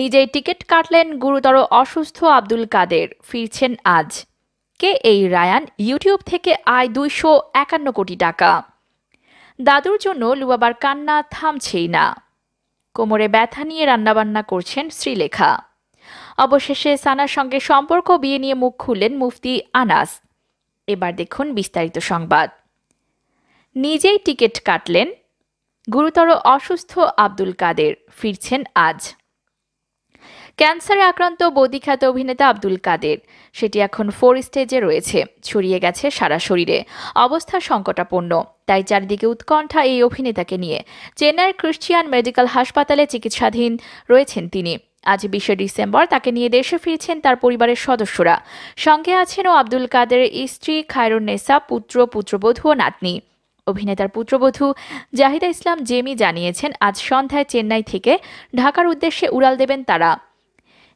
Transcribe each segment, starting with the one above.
নিজেই টিকিট কাটলেন গুরুতর অসুস্থ আব্দুল কাদের ফিরছেন আজ কে এই রায়ান ইউটিউব থেকে আয় দুইশো একান্ন কোটি টাকা দাদুর জন্য লুবাবার কান্না থামছেই না কোমরে ব্যথা নিয়ে রান্নাবান্না করছেন শ্রীলেখা অবশেষে সানার সঙ্গে সম্পর্ক বিয়ে নিয়ে মুখ খুললেন মুফতি আনাস এবার দেখুন বিস্তারিত সংবাদ নিজেই টিকিট কাটলেন গুরুতর অসুস্থ আব্দুল কাদের ফিরছেন আজ ক্যান্সারে আক্রান্ত বদিখ্যাত অভিনেতা আব্দুল কাদের সেটি এখন ফোর স্টেজে রয়েছে ছড়িয়ে গেছে সারা শরীরে অবস্থা সংকটাপন্ন তাই চারিদিকে উৎকণ্ঠা এই অভিনেতাকে নিয়ে চেন্নাইয়ের ক্রিশ্চিয়ান মেডিকেল হাসপাতালে চিকিৎসাধীন রয়েছেন তিনি আজ বিশে ডিসেম্বর তাকে নিয়ে দেশে ফিরছেন তার পরিবারের সদস্যরা সঙ্গে আছেন ও আব্দুল কাদের স্ত্রী খায়রুন নেসা পুত্র পুত্রবধূ ও নাতনি অভিনেতার পুত্রবধূ জাহিদা ইসলাম জেমি জানিয়েছেন আজ সন্ধ্যায় চেন্নাই থেকে ঢাকার উদ্দেশ্যে উড়াল দেবেন তারা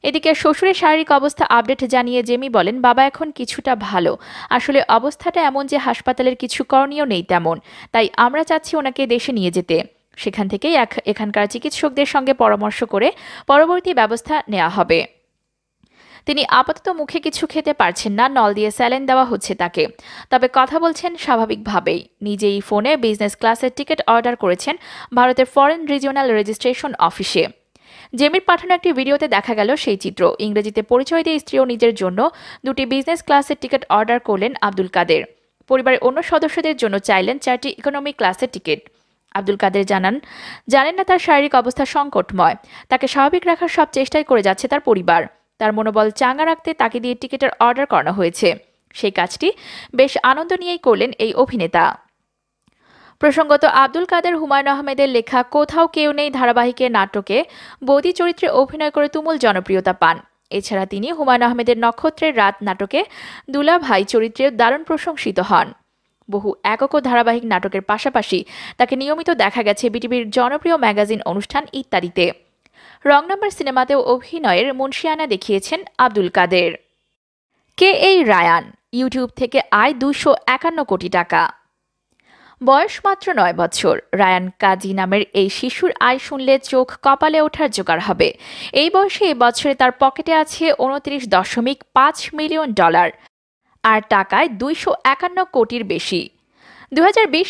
এদিকে শ্বশুরের শারীরিক অবস্থা আপডেট জানিয়ে জেমি বলেন বাবা এখন কিছুটা ভালো আসলে অবস্থাটা এমন যে হাসপাতালের কিছু করণীয় নেই তেমন তাই আমরা চাচ্ছি ওনাকে দেশে নিয়ে যেতে সেখান থেকেই এখানকার চিকিৎসকদের সঙ্গে পরামর্শ করে পরবর্তী ব্যবস্থা নেওয়া হবে তিনি আপাতত মুখে কিছু খেতে পারছেন না নল দিয়ে স্যালেন দেওয়া হচ্ছে তাকে তবে কথা বলছেন স্বাভাবিকভাবেই নিজেই ফোনে বিজনেস ক্লাসের টিকিট অর্ডার করেছেন ভারতের ফরেন রিজিওনাল রেজিস্ট্রেশন অফিসে জেমির পাঠানো একটি ভিডিওতে দেখা গেল সেই চিত্র ইংরেজিতে পরিচয় দিয়ে স্ত্রী ও নিজের জন্য দুটি বিজনেস ক্লাসের টিকিট অর্ডার করলেন আব্দুল কাদের পরিবারের অন্য সদস্যদের জন্য চাইলেন চারটি ইকোনমি ক্লাসের টিকিট আব্দুল কাদের জানান জানেন না তার শারীরিক অবস্থা সংকটময় তাকে স্বাভাবিক রাখার সব চেষ্টাই করে যাচ্ছে তার পরিবার তার মনোবল চাঙ্গা রাখতে তাকে দিয়ে টিকিটের অর্ডার করানো হয়েছে সেই কাজটি বেশ আনন্দ নিয়েই করলেন এই অভিনেতা প্রসঙ্গত আব্দুল কাদের হুমায়ুন আহমেদের লেখা কোথাও কেউ নেই ধারাবাহিকের নাটকে বৌদি চরিত্রে অভিনয় করে তুমুল জনপ্রিয়তা পান এছাড়া তিনি হুমায়ুন আহমেদের নক্ষত্রের রাত নাটকে দুলা ভাই চরিত্রে দারুণ প্রশংসিত হন বহু একক ধারাবাহিক নাটকের পাশাপাশি তাকে নিয়মিত দেখা গেছে বিটিভির জনপ্রিয় ম্যাগাজিন অনুষ্ঠান ইত্যাদিতে রং নাম্বার সিনেমাতেও অভিনয়ের মুন্সিয়ানা দেখিয়েছেন আব্দুল কাদের কে এই রায়ান ইউটিউব থেকে আয় দুশো একান্ন কোটি টাকা বয়স মাত্র নয় বছর রায়ান কাজী নামের এই শিশুর আয় শুনলে চোখ কপালে ওঠার জোগাড় হবে এই বয়সে এ বছরে তার পকেটে আছে উনত্রিশ দশমিক পাঁচ মিলিয়ন ডলার আর টাকায় দুইশো একান্ন কোটির বেশি দু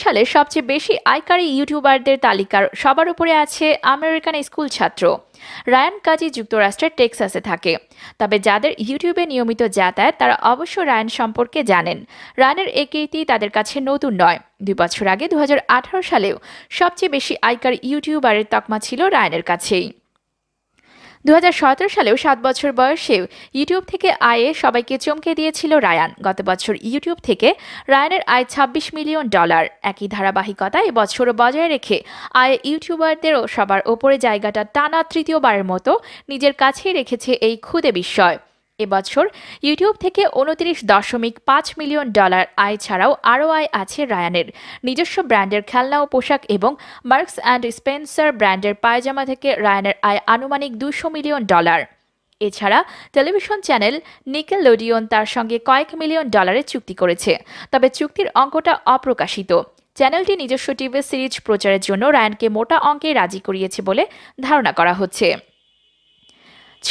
সালে সবচেয়ে বেশি আয়কারী ইউটিউবারদের তালিকার সবার উপরে আছে আমেরিকান স্কুল ছাত্র রায়ান কাজী যুক্তরাষ্ট্রের টেক্সাসে থাকে তবে যাদের ইউটিউবে নিয়মিত যাতায়াত তারা অবশ্য রায়ান সম্পর্কে জানেন রায়ানের এ কীর্তি তাদের কাছে নতুন নয় দুই বছর আগে দু সালেও সবচেয়ে বেশি আয়কারী ইউটিউবারের তকমা ছিল রায়ানের কাছেই দু সালেও সাত বছর বয়সেও ইউটিউব থেকে আয়ে সবাইকে চমকে দিয়েছিল রায়ান গত বছর ইউটিউব থেকে রায়ানের আয় ২৬ মিলিয়ন ডলার একই ধারাবাহিকতা এবছরও বজায় রেখে আয়ে ইউটিউবারদেরও সবার ওপরে জায়গাটা টানা তৃতীয়বারের মতো নিজের কাছেই রেখেছে এই ক্ষুদে বিস্ময় এবছর ইউটিউব থেকে উনত্রিশ দশমিক পাঁচ মিলিয়ন ডলার আয় ছাড়াও আরও আয় আছে রায়ানের নিজস্ব ব্র্যান্ডের খেলনা ও পোশাক এবং মার্কস অ্যান্ড স্পেন্সার ব্র্যান্ডের পায়জামা থেকে রায়ানের আয় আনুমানিক দুশো মিলিয়ন ডলার এছাড়া টেলিভিশন চ্যানেল লোডিয়ন তার সঙ্গে কয়েক মিলিয়ন ডলারের চুক্তি করেছে তবে চুক্তির অঙ্কটা অপ্রকাশিত চ্যানেলটি নিজস্ব টিভি সিরিজ প্রচারের জন্য রায়ানকে মোটা অঙ্কে রাজি করিয়েছে বলে ধারণা করা হচ্ছে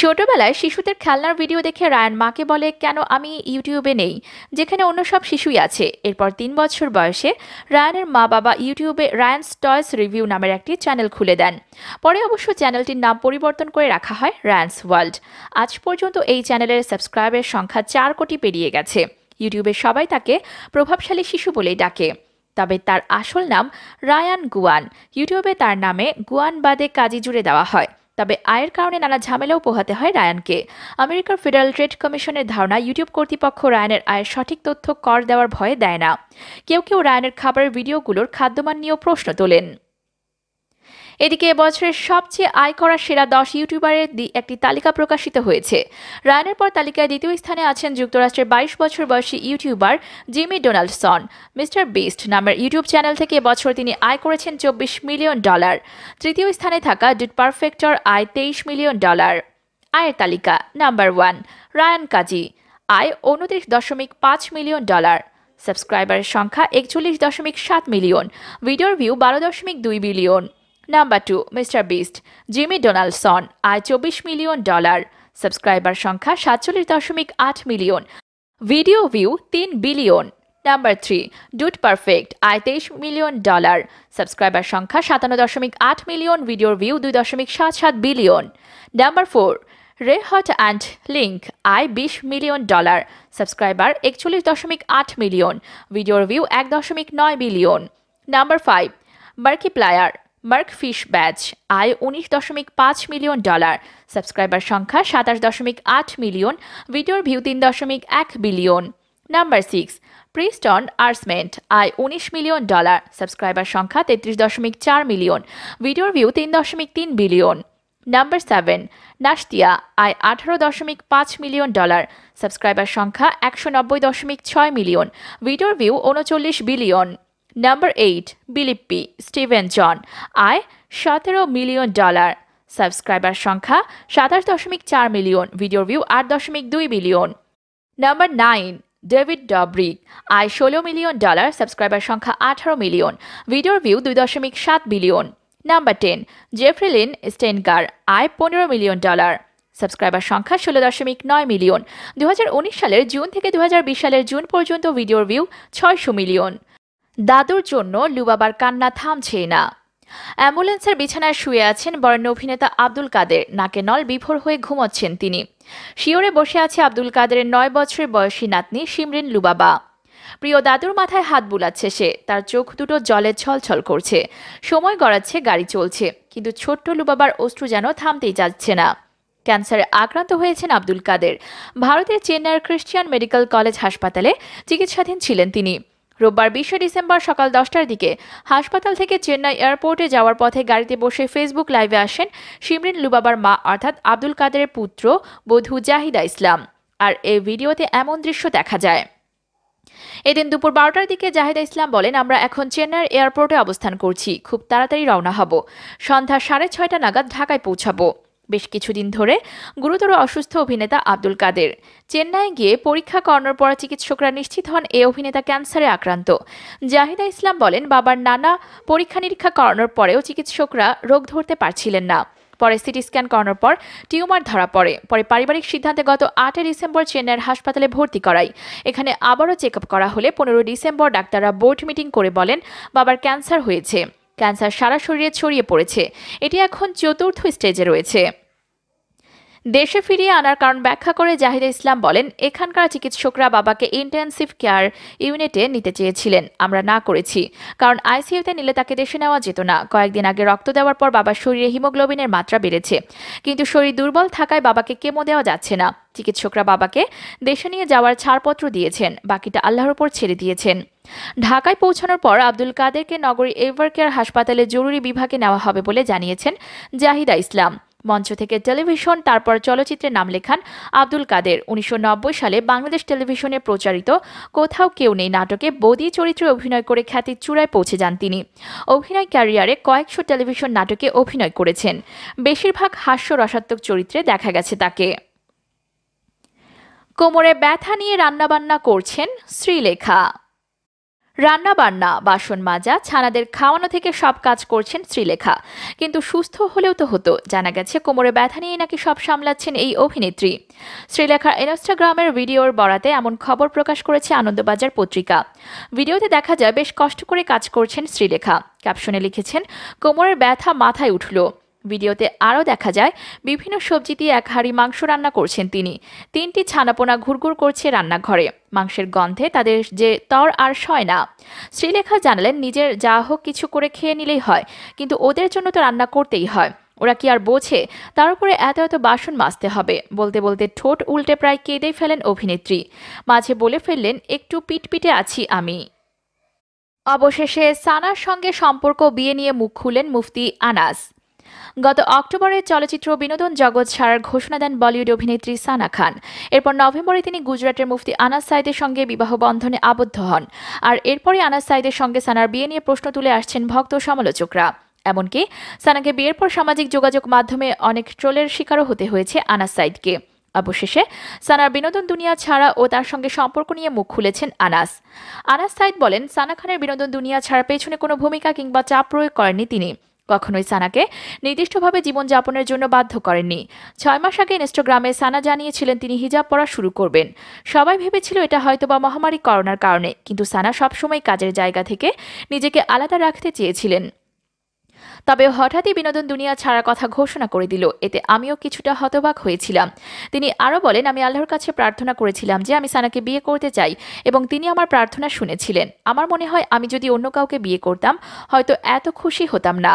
ছোটবেলায় শিশুদের খেলনার ভিডিও দেখে রায়ান মাকে বলে কেন আমি ইউটিউবে নেই যেখানে অন্য সব শিশুই আছে এরপর তিন বছর বয়সে রায়ানের মা বাবা ইউটিউবে রায়ানস টয়েস রিভিউ নামের একটি চ্যানেল খুলে দেন পরে অবশ্য চ্যানেলটির নাম পরিবর্তন করে রাখা হয় রায়ান্স ওয়ার্ল্ড আজ পর্যন্ত এই চ্যানেলের সাবস্ক্রাইবের সংখ্যা চার কোটি পেরিয়ে গেছে ইউটিউবে সবাই তাকে প্রভাবশালী শিশু বলেই ডাকে তবে তার আসল নাম রায়ান গুয়ান ইউটিউবে তার নামে গুয়ান বাদে কাজী জুড়ে দেওয়া হয় তবে আয়ের কারণে নানা ঝামেলাও পোহাতে হয় রায়ানকে আমেরিকার ফেডারেল ট্রেড কমিশনের ধারণা ইউটিউব কর্তৃপক্ষ রায়ানের আয়ের সঠিক তথ্য কর দেওয়ার ভয়ে দেয় না কেউ কেউ রায়ানের খাবারের ভিডিওগুলোর খাদ্যমান নিয়েও প্রশ্ন তোলেন এদিকে এবছরের সবচেয়ে আয় করা সেরা দশ ইউটিউবারের একটি তালিকা প্রকাশিত হয়েছে রায়নের পর তালিকায় দ্বিতীয় স্থানে আছেন যুক্তরাষ্ট্রের বাইশ বছর বয়সী YouTuber Jimmy Donaldson Mr Beast নামের ইউটিউব চ্যানেল থেকে এবছর তিনি আয় করেছেন চব্বিশ মিলিয়ন ডলার তৃতীয় স্থানে থাকা ডুড পারফেক্টর আয় তেইশ মিলিয়ন ডলার আয়ের তালিকা নাম্বার ওয়ান রায়ান কাজী আয় উনত্রিশ দশমিক পাঁচ মিলিয়ন ডলার সাবস্ক্রাইবারের সংখ্যা একচল্লিশ দশমিক সাত মিলিয়ন ভিডিওর ভিউ বারো দশমিক দুই billion number two Mr Beast Jimmy Donaldson আয় চব্বিশ মিলিয়ন ডলার সাবস্ক্রাইবার সংখ্যা সাতচল্লিশ দশমিক আট মিলিয়ন ভিডিও ভিউ তিন billion number three Dude Perfect আয় তেইশ মিলিয়ন ডলার সাবস্ক্রাইবার সংখ্যা সাতান্ন দশমিক আট মিলিয়ন ভিডিওর ভিউ দুই দশমিক সাত সাত billion number four Rhett and অ্যান্ড লিঙ্ক আয় বিশ মিলিয়ন ডলার সাবস্ক্রাইবার একচল্লিশ দশমিক আট মিলিয়ন ভিডিওর ভিউ এক দশমিক নয় billion number five Markiplier Mark Fischbach আয় উনিশ দশমিক পাঁচ মিলিয়ন ডলার সাবস্ক্রাইবার সংখ্যা সাতাশ দশমিক আট মিলিয়ন ভিডিওর ভিউ তিন দশমিক এক billion number six Preston Arsement আয় উনিশ মিলিয়ন ডলার সাবস্ক্রাইবার সংখ্যা তেত্রিশ দশমিক চার মিলিয়ন ভিডিওর ভিউ তিন দশমিক তিন বিলিয়ন নাম্বার সেভেন নাস্তিয়া আয় আঠারো দশমিক পাঁচ মিলিয়ন ডলার সাবস্ক্রাইবার সংখ্যা একশো নব্বই দশমিক ছয় মিলিয়ন ভিডিওর ভিউ উনচল্লিশ billion number eight Blippi Stevin John আয় সতেরো মিলিয়ন ডলার সাবস্ক্রাইবার সংখ্যা সাতাশ দশমিক চার মিলিয়ন ভিডিও ভিউ আট দশমিক দুই million number nine David Dobrik আয় ষোলো মিলিয়ন ডলার সাবস্ক্রাইবার সংখ্যা আঠারো মিলিয়ন ভিডিওর ভিউ দুই দশমিক সাত billion number ten Jeffrey Lynn Steininger আয় পনেরো মিলিয়ন ডলার সাবস্ক্রাইবার সংখ্যা ষোলো দশমিক নয় মিলিয়ন দু সালের জুন থেকে দু সালের জুন পর্যন্ত ভিডিওর ভিউ ছয়শো মিলিয়ন দাদুর জন্য লুবাবার কান্না থামছেই না অ্যাম্বুলেন্সের বিছানায় শুয়ে আছেন বরেণ্য অভিনেতা আব্দুল কাদের নাকে নল বিফোর হয়ে ঘুমাচ্ছেন তিনি শিওরে বসে আছে আব্দুল কাদেরের নয় বছরের বয়সী নাতনি সিমরিন লুবাবা প্রিয় দাদুর মাথায় হাত বুলাচ্ছে সে তার চোখ দুটো জলে ছলছল করছে সময় গড়াচ্ছে গাড়ি চলছে কিন্তু ছোট্ট লুবাবার অশ্রু যেন থামতেই যাচ্ছে না ক্যান্সারে আক্রান্ত হয়েছেন আব্দুল কাদের ভারতের চেন্নাইয়ের ক্রিশ্চিয়ান মেডিকেল কলেজ হাসপাতালে চিকিৎসাধীন ছিলেন তিনি রোববার বিশে ডিসেম্বর সকাল দশটার দিকে হাসপাতাল থেকে চেন্নাই এয়ারপোর্টে যাওয়ার পথে গাড়িতে বসে ফেসবুক লাইভে আসেন শিমরিন লুবাবার মা অর্থাৎ আব্দুল কাদেরের পুত্র বধূ জাহিদা ইসলাম আর এই ভিডিওতে এমন দৃশ্য দেখা যায় এদিন দুপুর বারোটার দিকে জাহিদা ইসলাম বলেন আমরা এখন চেন্নাইয়ের এয়ারপোর্টে অবস্থান করছি খুব তাড়াতাড়ি রওনা হব সন্ধ্যা সাড়ে ছয়টা নাগাদ ঢাকায় পৌঁছাবো বেশ কিছুদিন ধরে গুরুতর অসুস্থ অভিনেতা আব্দুল কাদের চেন্নাই গিয়ে পরীক্ষা করানোর পর চিকিৎসকরা নিশ্চিত হন এ অভিনেতা ক্যান্সারে আক্রান্ত জাহিদা ইসলাম বলেন বাবার নানা পরীক্ষা নিরীক্ষা করানোর পরেও চিকিৎসকরা রোগ ধরতে পারছিলেন না পরে সিটি স্ক্যান করানোর পর টিউমার ধরা পড়ে পরে পারিবারিক সিদ্ধান্তে গত আটই ডিসেম্বর চেন্নাইয়ের হাসপাতালে ভর্তি করায় এখানে আবারও চেক করা হলে পনেরোই ডিসেম্বর ডাক্তাররা বোর্ড মিটিং করে বলেন বাবার ক্যান্সার হয়েছে ক্যান্সার সারা শরীরে ছড়িয়ে পড়েছে এটি এখন চতুর্থ স্টেজে রয়েছে দেশে ফিরিয়ে আনার কারণ ব্যাখ্যা করে জাহিদা ইসলাম বলেন এখানকার চিকিৎসকরা বাবাকে ইন্টেনসিভ কেয়ার ইউনিটে নিতে চেয়েছিলেন আমরা না করেছি কারণ আইসিইউতে নিলে তাকে দেশে নেওয়া যেত না কয়েকদিন আগে রক্ত দেওয়ার পর বাবার শরীরে হিমোগ্লোবিনের মাত্রা বেড়েছে কিন্তু শরীর দুর্বল থাকায় বাবাকে কেমো দেওয়া যাচ্ছে না চিকিৎসকরা বাবাকে দেশে নিয়ে যাওয়ার ছাড়পত্র দিয়েছেন বাকিটা আল্লাহর উপর ছেড়ে দিয়েছেন ঢাকায় পৌঁছানোর পর আব্দুল কাদেরকে নগরী এভার কেয়ার হাসপাতালে জরুরি বিভাগে নেওয়া হবে বলে জানিয়েছেন জাহিদা ইসলাম মঞ্চ থেকে টেলিভিশন তারপর চলচ্চিত্রে নাম লেখান আব্দুল কাদের উনিশশো সালে বাংলাদেশ টেলিভিশনে প্রচারিত কোথাও কেউ নেই নাটকে বদি চরিত্রে অভিনয় করে খ্যাতির চূড়ায় পৌঁছে যান তিনি অভিনয় ক্যারিয়ারে কয়েকশো টেলিভিশন নাটকে অভিনয় করেছেন বেশিরভাগ হাস্য রসাত্মক চরিত্রে দেখা গেছে তাকে কোমরে ব্যথা নিয়ে রান্নাবান্না করছেন শ্রীলেখা রান্না বান্না বাসন মাজা ছানাদের খাওয়ানো থেকে সব কাজ করছেন শ্রীলেখা কিন্তু সুস্থ হলেও তো হতো জানা গেছে কোমরে ব্যথা নিয়ে নাকি সব সামলাচ্ছেন এই অভিনেত্রী শ্রীলেখার ইনস্টাগ্রামের ভিডিওর বরাতে এমন খবর প্রকাশ করেছে আনন্দবাজার পত্রিকা ভিডিওতে দেখা যায় বেশ কষ্ট করে কাজ করছেন শ্রীলেখা ক্যাপশনে লিখেছেন কোমরের ব্যথা মাথায় উঠল ভিডিওতে আরও দেখা যায় বিভিন্ন সবজি দিয়ে এক হাড়ি মাংস রান্না করছেন তিনি তিনটি ছানাপোনা ঘুরঘুর করছে রান্নাঘরে মাংসের গন্ধে তাদের যে তর আর সয় না শ্রীলেখা জানালেন নিজের যা হোক কিছু করে খেয়ে নিলেই হয় কিন্তু ওদের জন্য তো রান্না করতেই হয় ওরা কি আর বোঝে তার উপরে এত এত বাসন মাজতে হবে বলতে বলতে ঠোঁট উল্টে প্রায় কেঁদেই ফেলেন অভিনেত্রী মাঝে বলে ফেললেন একটু পিটপিটে আছি আমি অবশেষে সানার সঙ্গে সম্পর্ক বিয়ে নিয়ে মুখ খুলেন মুফতি আনাস গত অক্টোবরে চলচ্চিত্র বিনোদন জগৎ ছাড়ার ঘোষণা দেন বলিউড অভিনেত্রী সানা খান এরপর নভেম্বরে তিনি গুজরাটের মুফতি আনাস সাইদের সঙ্গে বিবাহ বন্ধনে আবদ্ধ হন আর এরপরই আনাস সাইদের সঙ্গে সানার বিয়ে নিয়ে প্রশ্ন তুলে আসছেন ভক্ত সমালোচকরা এমনকি সানাকে বিয়ের পর সামাজিক যোগাযোগ মাধ্যমে অনেক ট্রোলের শিকারও হতে হয়েছে আনাস সাইদকে অবশেষে সানার বিনোদন দুনিয়া ছাড়া ও তার সঙ্গে সম্পর্ক নিয়ে মুখ খুলেছেন আনাস আনাস সাইদ বলেন সানা খানের বিনোদন দুনিয়া ছাড়া পেছনে কোনো ভূমিকা কিংবা চাপ প্রয়োগ করেননি তিনি কখনোই সানাকে নির্দিষ্টভাবে জীবনযাপনের জন্য বাধ্য করেননি ছয় মাস আগে ইনস্টাগ্রামে সানা জানিয়েছিলেন তিনি হিজাব পরা শুরু করবেন সবাই ভেবেছিল এটা হয়তোবা মহামারী করোনার কারণে কিন্তু সানা সবসময় কাজের জায়গা থেকে নিজেকে আলাদা রাখতে চেয়েছিলেন তবে হঠাৎই বিনোদন দুনিয়া ছাড়া কথা ঘোষণা করে দিল এতে আমিও কিছুটা হতবাক হয়েছিলাম তিনি আরও বলেন আমি আল্লাহর কাছে প্রার্থনা করেছিলাম যে আমি সানাকে বিয়ে করতে চাই এবং তিনি আমার প্রার্থনা শুনেছিলেন আমার মনে হয় আমি যদি অন্য কাউকে বিয়ে করতাম হয়তো এত খুশি হতাম না